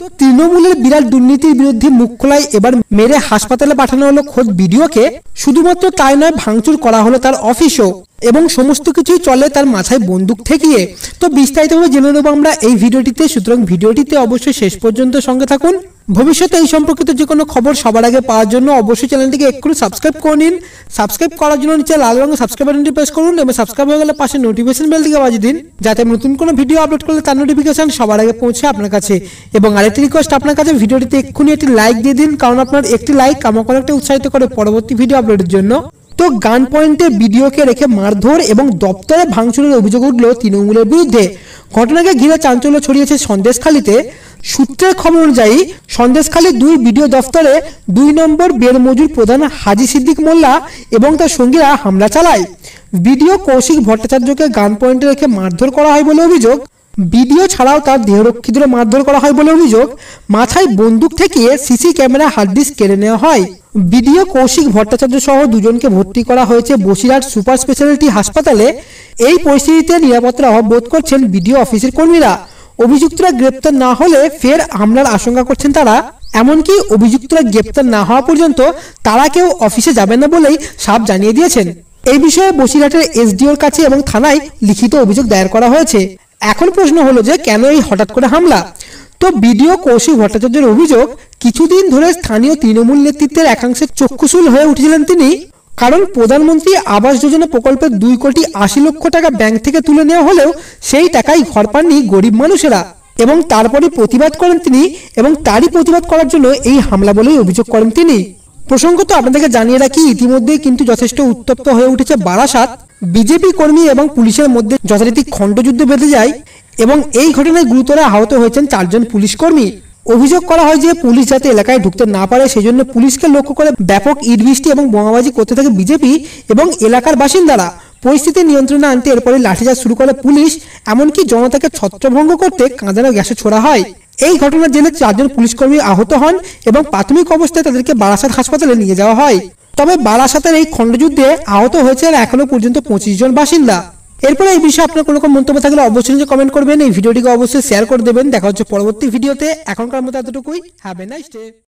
তো তৃণমূলের বিরাট দুর্নীতির বিরুদ্ধে মুখ খোলায় এবার মেরে হাসপাতালে পাঠানো হলো খোদ কে শুধুমাত্র তাই নয় ভাঙচুর করা হলো তার অফিসও এবং সমস্ত কিছুই চলে তার মাথায় বন্দুক ঠেকিয়ে তো বিস্তারিতভাবে জেনে নেবো আমরা এই ভিডিওটিতে সুতরাং ভিডিওটিতে অবশ্যই শেষ পর্যন্ত সঙ্গে থাকুন ভবিষ্যতে এই সম্পর্কিত যে কোনো খবর সবার আগে পাওয়ার জন্য অবশ্যই চ্যানেলটিকে এক্ষুনি সাবস্ক্রাইব করে নিন সাবস্ক্রাইব করার জন্য নিচে লাল রঙের সাবস্ক্রাইব বাটনটি প্রেস করুন এবং সাবস্ক্রাইব হয়ে গেলে পাশে নোটিফিকেশন বেল দিকে বাজিয়ে দিন যাতে নতুন কোনো ভিডিও আপলোড করলে তার নোটিফিকেশন সবার আগে পৌঁছে আপনার কাছে এবং আরেকটি রিকোয়েস্ট আপনার কাছে ভিডিওটিতে এক্ষুনি একটি লাইক দিয়ে দিন কারণ আপনার একটি লাইক আমাকে অনেকটা উৎসাহিত করে পরবর্তী ভিডিও আপলোডের জন্য তো গান পয়েন্টে ভিডিওকে রেখে মারধর এবং দপ্তরে ভাঙচুরের অভিযোগ উঠল তৃণমূলের বিরুদ্ধে ঘটনাকে ঘিরে চাঞ্চল্য ছড়িয়েছে সন্দেশখালিতে সূত্রের খবর অনুযায়ী সন্দেশখালী দুই বিডিও দফতরে দুই নম্বর বের মজুর প্রধান হাজি সিদ্দিক মোল্লা এবং তার সঙ্গীরা হামলা চালায় বিডিও কৌশিক ভট্টাচার্যকে গান পয়েন্টে রেখে মারধর করা হয় বলে অভিযোগ বিডিও ছাড়াও তার দেহরক্ষীদের মারধর করা হয় বলে অভিযোগ মাথায় বন্দুক থেকে সিসি ক্যামেরা হার্ডডিস্ক কেড়ে নেওয়া হয় বিডিও কৌশিক ভট্টাচার্য সহ দুজনকে ভর্তি করা হয়েছে বসিরহাট সুপার স্পেশালিটি হাসপাতালে এই পরিস্থিতিতে নিরাপত্তার অভাব বোধ করছেন বিডিও অফিসের কর্মীরা অভিযুক্তরা গ্রেপ্তার না হলে ফের হামলার আশঙ্কা করছেন তারা এমনকি অভিযুক্তরা গ্রেপ্তার না হওয়া পর্যন্ত তারা কেউ অফিসে যাবে না বলেই সাপ জানিয়ে দিয়েছেন এই বিষয়ে বসিরহাটের এসডিওর কাছে এবং থানায় লিখিত অভিযোগ দায়ের করা হয়েছে এখন প্রশ্ন হলো যে কেন এই হঠাৎ করে হামলা তো বিডিও কৌশিক ভট্টাচার্যের অভিযোগ কিছুদিন ধরে স্থানীয় তৃণমূল নেতৃত্বের একাংশের চক্ষুশূল হয়ে উঠেছিলেন তিনি কারণ প্রধানমন্ত্রী আবাস যোজনা প্রকল্পে দুই কোটি আশি লক্ষ টাকা ব্যাংক থেকে তুলে নেওয়া হলেও সেই টাকাই ঘর পাননি গরিব মানুষেরা এবং তারপরে প্রতিবাদ করেন তিনি এবং তারই প্রতিবাদ করার জন্য এই হামলা বলেই অভিযোগ করেন তিনি প্রসঙ্গত আপনাদেরকে জানিয়ে রাখি ইতিমধ্যেই কিন্তু যথেষ্ট উত্তপ্ত হয়ে উঠেছে বারাসাত বিজেপি কর্মী এবং পুলিশের মধ্যে যথারীতি খণ্ডযুদ্ধ বেঁধে যায় এবং এই ঘটনায় গুরুতর আহত হয়েছেন চারজন পুলিশ কর্মী অভিযোগ করা হয় যে পুলিশ যাতে এলাকায় ঢুকতে না পারে সেই জন্য পুলিশকে লক্ষ্য করে ব্যাপক ইটবৃষ্টি এবং বোমাবাজি করতে থাকে বিজেপি এবং এলাকার বাসিন্দারা পরিস্থিতি নিয়ন্ত্রণে আনতে এরপরে লাঠিচার্জ শুরু করে পুলিশ এমনকি জনতাকে ছত্রভঙ্গ করতে কাঁদানো গ্যাসে ছোড়া হয় এই ঘটনার জেনে চারজন পুলিশকর্মী আহত হন এবং প্রাথমিক অবস্থায় তাদেরকে বারাসাত হাসপাতালে নিয়ে যাওয়া হয় তবে বারাসাতের এই খণ্ডযুদ্ধে আহত হয়েছে এখনো পর্যন্ত পঁচিশ জন বাসিন্দা এরপরে এই বিষয়ে আপনার কোনো রকম মন্তব্য থাকলে অবশ্যই নিজে কমেন্ট করবেন এই ভিডিওটিকে অবশ্যই শেয়ার করে দেবেন দেখা হচ্ছে পরবর্তী ভিডিওতে এখনকার মতো এতটুকুই হ্যাভ এ নাইস ডে